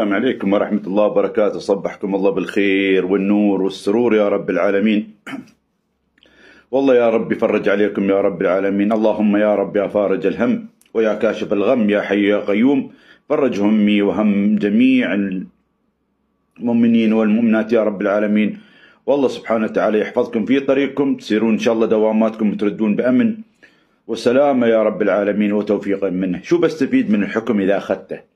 السلام عليكم ورحمة الله وبركاته صبحكم الله بالخير والنور والسرور يا رب العالمين والله يا رب فرج عليكم يا رب العالمين اللهم يا رب يا فارج الهم ويا كاشف الغم يا حي يا قيوم فرج همي وهم جميع المؤمنين والمؤمنات يا رب العالمين والله سبحانه وتعالى يحفظكم في طريقكم تسيرون إن شاء الله دواماتكم وتردون بأمن وسلامة يا رب العالمين وتوفيقا منه شو بستفيد من الحكم إذا أخذته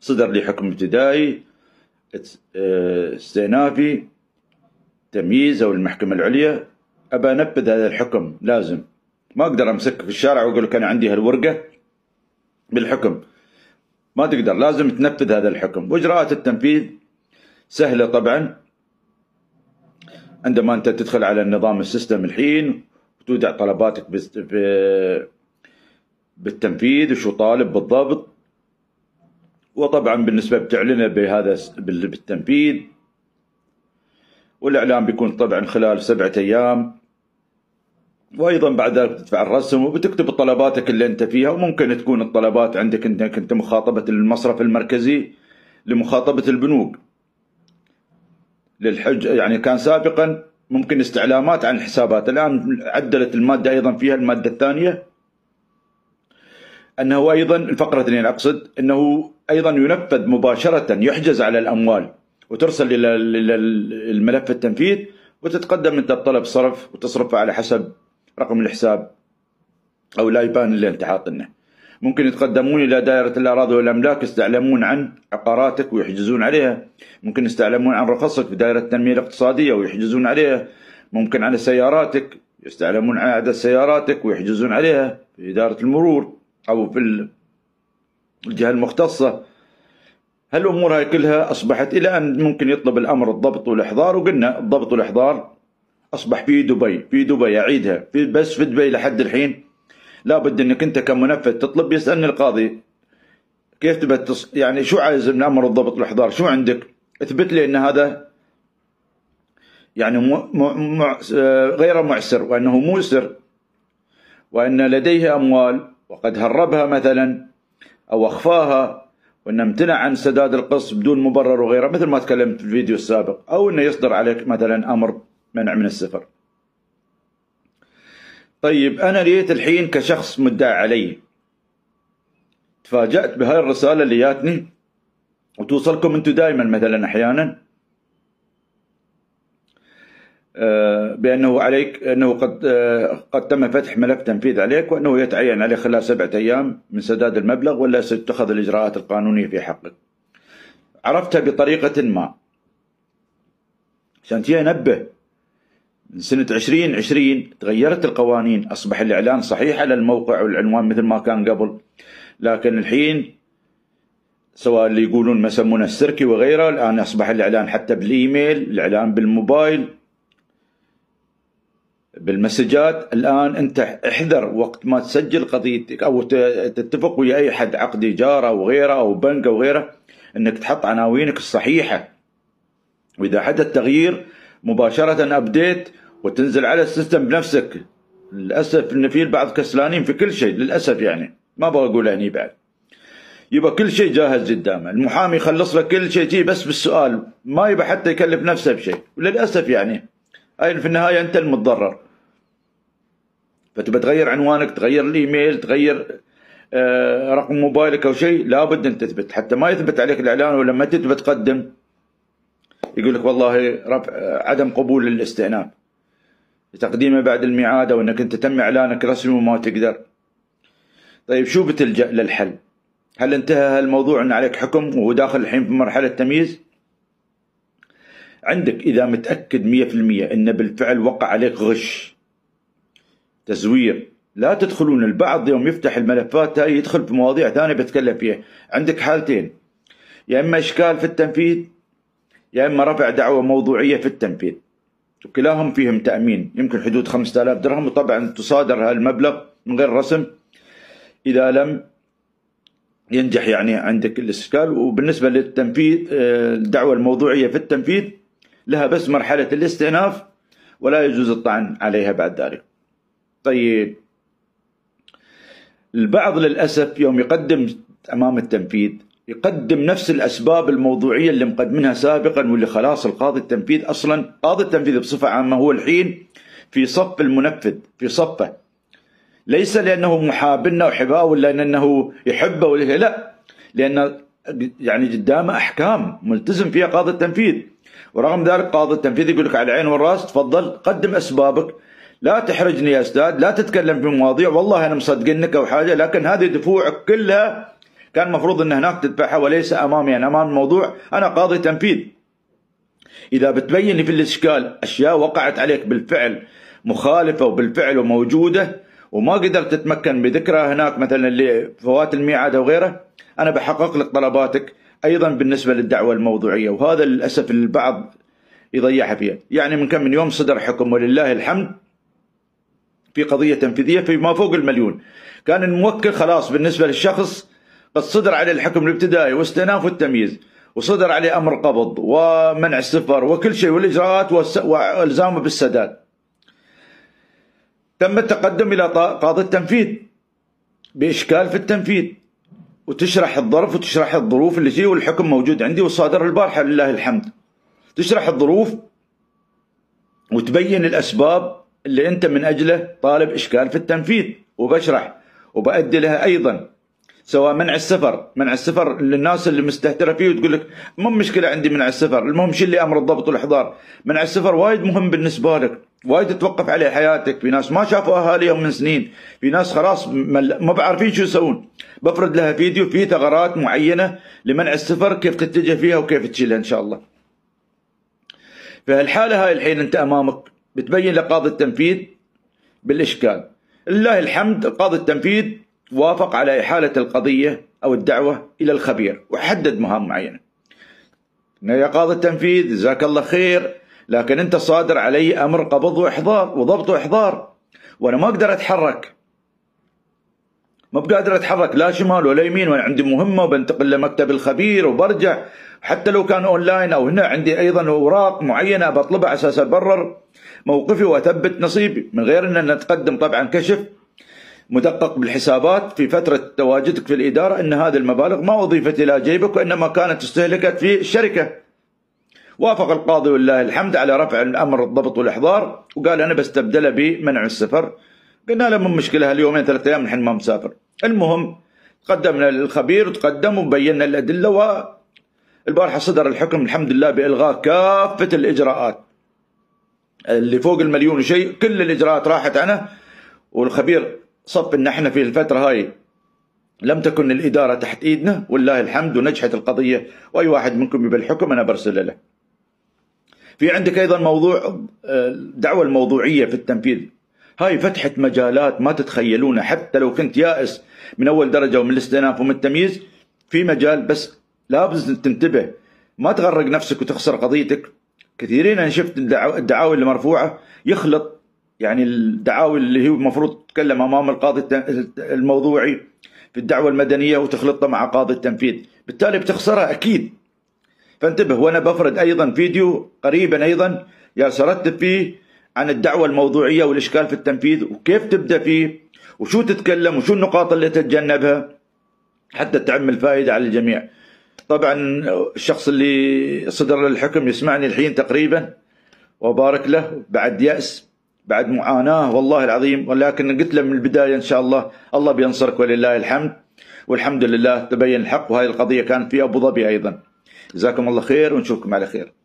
صدر لي حكم ابتدائي استئنافي آه، تمييز او المحكمه العليا ابى انفذ هذا الحكم لازم ما اقدر امسكك في الشارع واقول لك انا عندي هالورقه بالحكم ما تقدر لازم تنفذ هذا الحكم واجراءات التنفيذ سهله طبعا عندما انت تدخل على النظام السيستم الحين وتودع طلباتك بالتنفيذ وشو طالب بالضبط وطبعا بالنسبة بتعلنه بهذا بالتنفيذ والإعلان بيكون طبعا خلال سبعة أيام وايضا بعد ذلك تدفع الرسم وبتكتب طلباتك اللي انت فيها وممكن تكون الطلبات عندك انك انت مخاطبه المصرف المركزي لمخاطبه البنوك للحج يعني كان سابقا ممكن استعلامات عن الحسابات الان عدلت الماده ايضا فيها الماده الثانيه انه ايضا الفقره اثنين اقصد انه أيضا ينفذ مباشرة يحجز على الأموال وترسل إلى الملف التنفيذ وتتقدم أنت الطلب صرف وتصرفه على حسب رقم الحساب أو الايبان اللي أنت حاطنه ممكن يتقدمون إلى دائرة الأراضي والأملاك يستعلمون عن عقاراتك ويحجزون عليها ممكن يستعلمون عن رخصك في دائرة التنمية الاقتصادية ويحجزون عليها ممكن على سياراتك يستعلمون عن عدد سياراتك ويحجزون عليها في إدارة المرور أو في الجهة المختصة هالأمور هاي كلها أصبحت إلى أن ممكن يطلب الأمر الضبط والإحضار وقلنا الضبط والإحضار أصبح في دبي في دبي أعيدها في بس في دبي لحد الحين لابد أنك أنت كمنفذ تطلب يسألني القاضي كيف تبى يعني شو عايز من أمر الضبط والإحضار شو عندك اثبت لي أن هذا يعني مو مو مو غير معسر وأنه موسر وأن لديه أموال وقد هربها مثلا أو أخفاها وأنه امتنع عن سداد القسط بدون مبرر وغيره مثل ما تكلمت في الفيديو السابق أو أنه يصدر عليك مثلا أمر منع من السفر طيب أنا ليت الحين كشخص مدعي علي تفاجأت بهاي الرسالة اللي جاتني وتوصلكم انتم دائما مثلا احيانا بانه عليك انه قد قد تم فتح ملف تنفيذ عليك وانه يتعين عليه خلال سبعه ايام من سداد المبلغ ولا ستتخذ الاجراءات القانونيه في حقك. عرفتها بطريقه ما. عشان انبه من سنة 2020 تغيرت القوانين أصبح الإعلان صحيح على الموقع والعنوان مثل ما كان قبل لكن الحين سواء اللي يقولون ما يسمونه السركي وغيره الآن أصبح الإعلان حتى بالإيميل الإعلان بالموبايل بالمسجات الان انت احذر وقت ما تسجل قضيتك او تتفق ويا اي حد عقد ايجار او غيره او بنك او غيره انك تحط عناوينك الصحيحه واذا حدث تغيير مباشره ابديت وتنزل على السيستم بنفسك للاسف ان في البعض كسلانين في كل شيء للاسف يعني ما ابغى اقول هني بعد يبقى كل شيء جاهز قدامه المحامي يخلص لك كل شيء بس بالسؤال ما يبى حتى يكلف نفسه بشيء وللاسف يعني أي في النهايه انت المتضرر فتبى تغير عنوانك تغير الايميل تغير آه، رقم موبايلك او شيء لابد ان تثبت حتى ما يثبت عليك الاعلان ولما تثبت تقدم يقول لك والله رفع آه، عدم قبول الاستئناف تقديمه بعد الميعاد او انك انت تم اعلانك رسمي وما تقدر طيب شو بتلجا للحل هل انتهى هالموضوع ان عليك حكم وهو داخل الحين في مرحله تمييز عندك اذا متاكد 100% انه بالفعل وقع عليك غش تزوير لا تدخلون البعض يوم يفتح الملفات هاي يدخل في مواضيع ثانية بتكلم فيها عندك حالتين يا إما إشكال في التنفيذ يا إما رفع دعوة موضوعية في التنفيذ وكلاهم فيهم تأمين يمكن حدود 5000 درهم وطبعا تصادر هالمبلغ من غير رسم إذا لم ينجح يعني عندك الإشكال وبالنسبة للتنفيذ آه، الدعوة الموضوعية في التنفيذ لها بس مرحلة الاستئناف ولا يجوز الطعن عليها بعد ذلك طيب البعض للأسف يوم يقدم أمام التنفيذ يقدم نفس الأسباب الموضوعية اللي مقدمينها سابقا واللي خلاص القاضي التنفيذ أصلا قاضي التنفيذ بصفة عامة هو الحين في صف المنفذ في صفه ليس لأنه محابنا وحباه ولا لأنه يحبه ولا لا لأن يعني قدامه أحكام ملتزم فيها قاضي التنفيذ ورغم ذلك قاضي التنفيذ يقول لك على العين والراس تفضل قدم أسبابك لا تحرجني يا استاذ لا تتكلم في مواضيع والله انا مصدقنك او حاجه لكن هذه دفوعك كلها كان مفروض ان هناك تدفعها وليس امامي انا امام الموضوع انا قاضي تنفيذ اذا بتبين لي في الاشكال اشياء وقعت عليك بالفعل مخالفه وبالفعل وموجوده وما قدرت تتمكن بذكرها هناك مثلا لفوات الميعاد او غيره انا بحقق لك طلباتك ايضا بالنسبه للدعوه الموضوعيه وهذا للاسف البعض يضيعها فيها يعني من كم من يوم صدر حكم ولله الحمد في قضية تنفيذية فيما فوق المليون كان الموكل خلاص بالنسبة للشخص قد صدر عليه الحكم الابتدائي واستئناف والتمييز وصدر عليه أمر قبض ومنع السفر وكل شيء والإجراءات وإلزامه بالسداد تم التقدم إلى قاضي التنفيذ بإشكال في التنفيذ وتشرح الظرف وتشرح الظروف اللي فيه والحكم موجود عندي وصادر البارحة لله الحمد تشرح الظروف وتبين الأسباب اللي انت من اجله طالب اشكال في التنفيذ وبشرح وبأدي لها ايضا سواء منع السفر منع السفر للناس اللي مستهتره فيه وتقول لك مو مشكله عندي منع السفر المهم شيل لي امر الضبط والاحضار منع السفر وايد مهم بالنسبه لك وايد توقف عليه حياتك في ناس ما شافوا اهاليهم من سنين في ناس خلاص ما بعرفين شو يسوون بفرد لها فيديو فيه ثغرات معينه لمنع السفر كيف تتجه فيها وكيف تشيلها ان شاء الله فالحاله هاي الحين انت امامك بتبين لقاضي التنفيذ بالإشكال لله الحمد قاضي التنفيذ وافق على إحالة القضية أو الدعوة إلى الخبير وحدد مهام معينة يا قاضي التنفيذ جزاك الله خير لكن أنت صادر علي أمر قبض وإحضار وضبط وإحضار وأنا ما أقدر أتحرك ما بقادر أتحرك لا شمال ولا يمين وأنا عندي مهمة وبنتقل لمكتب الخبير وبرجع حتى لو كان أونلاين أو هنا عندي أيضا أوراق معينة بطلبها على أساس أبرر موقفي وأثبت نصيبي من غير أن نتقدم طبعا كشف مدقق بالحسابات في فترة تواجدك في الإدارة أن هذه المبالغ ما أضيفت إلى جيبك وإنما كانت استهلكت في الشركة وافق القاضي ولله الحمد على رفع الأمر الضبط والإحضار وقال أنا بستبدله بمنع السفر قلنا له من مشكلة اليومين ثلاثة أيام نحن ما مسافر المهم تقدمنا للخبير وتقدم وبينا الأدلة والبارحة صدر الحكم الحمد لله بإلغاء كافة الإجراءات اللي فوق المليون وشيء كل الاجراءات راحت عنه والخبير صب ان احنا في الفتره هاي لم تكن الاداره تحت ايدنا والله الحمد ونجحت القضيه واي واحد منكم يبي الحكم انا برسله له. في عندك ايضا موضوع الدعوه آه، الموضوعيه في التنفيذ. هاي فتحت مجالات ما تتخيلونها حتى لو كنت يائس من اول درجه ومن الاستئناف ومن التمييز في مجال بس لابد تنتبه ما تغرق نفسك وتخسر قضيتك كثيرين انا شفت الدعاوي المرفوعه يخلط يعني الدعاوي اللي هي المفروض تتكلم امام القاضي الموضوعي في الدعوه المدنيه وتخلطها مع قاضي التنفيذ بالتالي بتخسرها اكيد فانتبه وانا بفرد ايضا فيديو قريبا ايضا يا ارتب فيه عن الدعوه الموضوعيه والاشكال في التنفيذ وكيف تبدا فيه وشو تتكلم وشو النقاط اللي تتجنبها حتى تعم الفائده على الجميع طبعا الشخص اللي صدر الحكم يسمعني الحين تقريبا وبارك له بعد يأس بعد معاناة والله العظيم ولكن قلت له من البداية إن شاء الله الله بينصرك ولله الحمد والحمد لله تبين الحق وهذه القضية كان في أبو ظبي أيضا جزاكم الله خير ونشوفكم على خير